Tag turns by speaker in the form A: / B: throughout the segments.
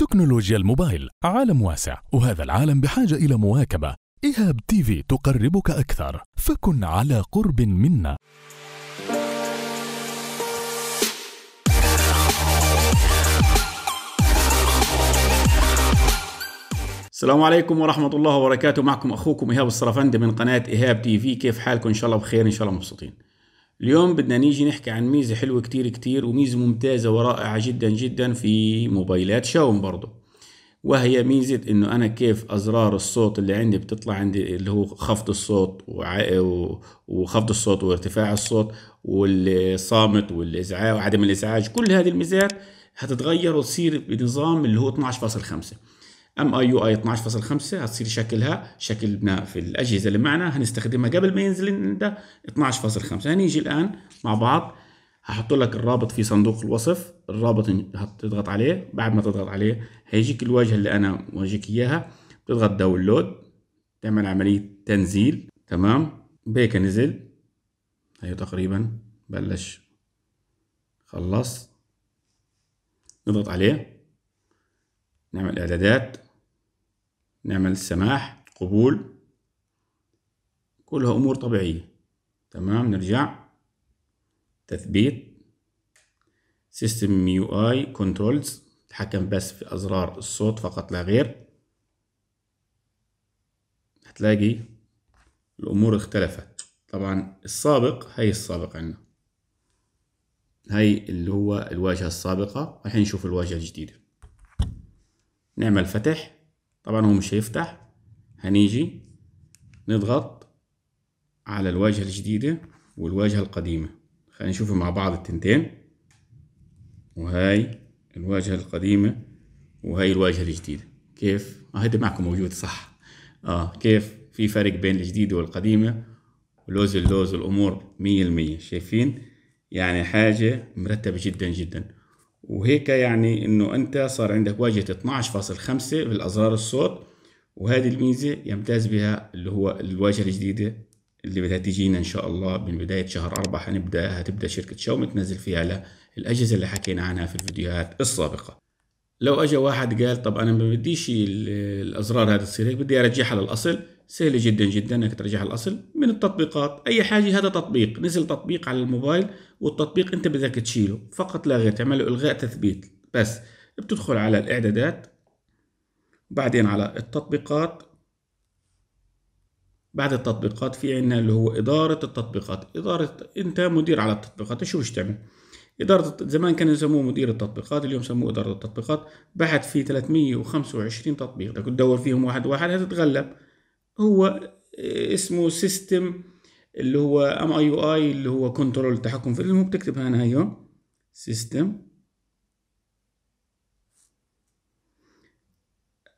A: تكنولوجيا الموبايل عالم واسع وهذا العالم بحاجة إلى مواكبة إيهاب تي في تقربك أكثر فكن على قرب منا السلام عليكم ورحمة الله وبركاته معكم أخوكم إيهاب الصرفندي من قناة إيهاب تي في كيف حالكم إن شاء الله بخير إن شاء الله مبسوطين اليوم بدنا نيجي نحكي عن ميزة حلوة كتير كتير وميزة ممتازة ورائعة جدا جدا في موبايلات شاوم برضو وهي ميزة انه انا كيف ازرار الصوت اللي عندي بتطلع عندي اللي هو خفض الصوت وخفض الصوت وارتفاع الصوت والصامت والازعاج وعدم الازعاج كل هذه الميزات هتتغير وتصير بنظام اللي هو 12.5 ام اي يو اي 12.5 هتصير شكلها شكلنا في الاجهزه اللي معنا هنستخدمها قبل ما ينزل ده 12.5 هنيجي الان مع بعض هحط لك الرابط في صندوق الوصف الرابط هتضغط عليه بعد ما تضغط عليه هيجيك الواجهه اللي انا موريك اياها بتضغط داونلود تعمل عمليه تنزيل تمام بيك نزل هي تقريبا بلش خلص نضغط عليه نعمل إعدادات نعمل السماح قبول كلها أمور طبيعية تمام نرجع تثبيت سيستم يو اي كنترولز تحكم بس في أزرار الصوت فقط لا غير هتلاقي الأمور اختلفت طبعا السابق هي السابق عندنا هي اللي هو الواجهة السابقة الحين نشوف الواجهة الجديدة نعمل فتح طبعا هو مش هيفتح هنيجي نضغط على الواجهة الجديدة والواجهة القديمة خلينا نشوف مع بعض التنتين وهاي الواجهة القديمة وهاي الواجهة الجديدة كيف؟ اه هيدي معكم موجود صح اه كيف في فرق بين الجديدة والقديمة ولوز اللوز الأمور مية المية شايفين؟ يعني حاجة مرتبة جدا جدا وهيك يعني انه انت صار عندك واجهة 12.5 بالازرار الصوت وهذه الميزة يمتاز بها اللي هو الواجهة الجديدة اللي بدها تجينا ان شاء الله من بداية شهر أربعة حنبدا هتبدأ شركة شاومي تنزل فيها الأجهزة اللي حكينا عنها في الفيديوهات السابقة لو اجى واحد قال طب انا ما بديش الازرار هذه تصير هيك بدي ارجعها للاصل سهلة جدا جدا انك ترجع الاصل من التطبيقات اي حاجة هذا تطبيق نزل تطبيق على الموبايل والتطبيق انت بدك تشيله فقط لا غير تعمله الغاء تثبيت بس بتدخل على الاعدادات بعدين على التطبيقات بعد التطبيقات في عندنا اللي هو إدارة التطبيقات إدارة أنت مدير على التطبيقات شو مش تعمل إدارة زمان كانوا يسموه مدير التطبيقات اليوم سموه إدارة التطبيقات بحث في 325 تطبيق بدك تدور فيهم واحد واحد هتتغلب هو آه، اسمه سيستم اللي هو ام اي يو اي اللي هو كنترول تحكم في المهم بتكتبها هنا هيو سيستم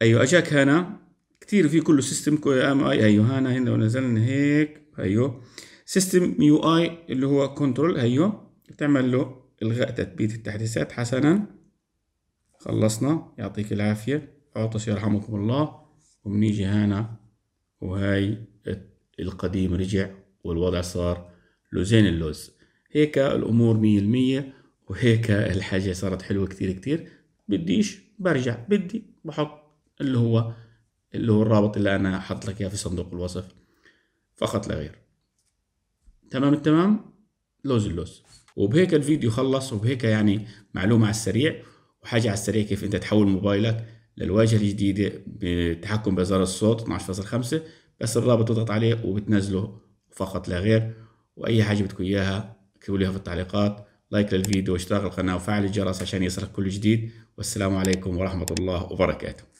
A: ايوه اجاك هنا كتير في كله سيستم ام اي ايوه هنا هنا ونزلنا هيك ايوه سيستم يو اي اللي هو كنترول ايوه بتعمل له الغاء تثبيت التحديثات حسنا خلصنا يعطيك العافيه عطش يرحمكم الله وبنيجي هنا وهاي القديم رجع والوضع صار لوزين اللوز هيك الأمور مية المية وهيك الحاجة صارت حلوة كتير كتير بديش برجع بدي بحط اللي هو اللي هو الرابط اللي أنا حط لك إياه في صندوق الوصف فقط لا غير تمام التمام لوز اللوز وبهيك الفيديو خلص وبهيك يعني معلومة على السريع وحاجة على السريع كيف أنت تحول موبايلك للواجهة الجديدة بالتحكم بزر الصوت 12.5 بس الرابط تضغط عليه وبتنزله فقط لا غير وأي حاجة بدكم إياها اكتبوا في التعليقات لايك للفيديو واشتراك القناة وفعل الجرس عشان يصلك كل جديد والسلام عليكم ورحمة الله وبركاته